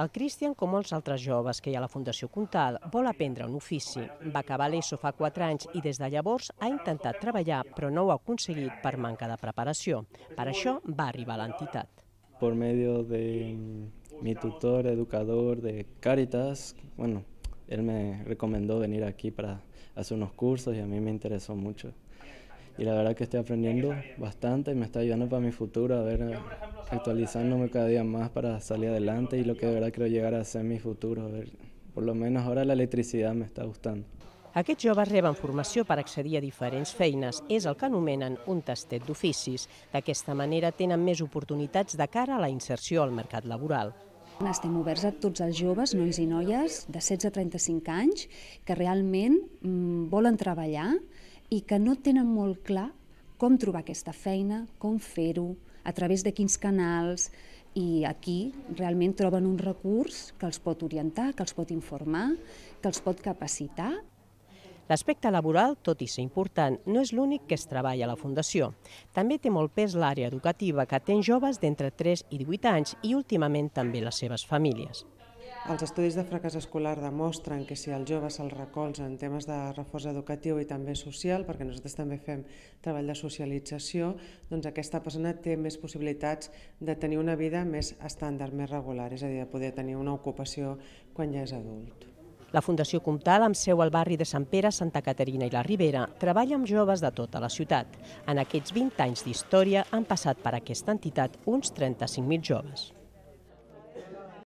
El Christian, com molts altres joves que hi ha a la Fundació Comtal, vol aprendre un ofici. Va acabar l'ESO fa 4 anys i des de llavors ha intentat treballar, però no ho ha aconseguit per manca de preparació. Per això va arribar a l'entitat. Por medio de mi tutor, educador de Caritas, bueno, él me recomendó venir aquí para hacer unos cursos y a mí me interesó mucho. Y la verdad que estoy aprendiendo bastante y me está ayudando para mi futuro a ver actualizándome cada día más para salir adelante y lo que de verdad quiero llegar a ser mi futuro. Por lo menos ahora la electricidad me está gustando. Aquests joves reben formació per accedir a diferents feines. És el que anomenen un tastet d'oficis. D'aquesta manera tenen més oportunitats de cara a la inserció al mercat laboral. Estem oberts a tots els joves, nois i noies, de 16 a 35 anys, que realment mm, volen treballar i que no tenen molt clar com trobar aquesta feina, com fer-ho, a través de quins canals, i aquí realment troben un recurs que els pot orientar, que els pot informar, que els pot capacitar. L'aspecte laboral, tot i ser important, no és l'únic que es treballa a la Fundació. També té molt pes l'àrea educativa que atén joves d'entre 3 i 18 anys i últimament també les seves famílies. Els estudis de fracàs escolar demostren que si el jove se'l recolza en temes de reforç educatiu i també social, perquè nosaltres també fem treball de socialització, doncs aquesta persona té més possibilitats de tenir una vida més estàndard, més regular, és a dir, de poder tenir una ocupació quan ja és adult. La Fundació Comtal, amb seu al barri de Sant Pere, Santa Caterina i la Ribera, treballa amb joves de tota la ciutat. En aquests 20 anys d'història han passat per aquesta entitat uns 35.000 joves.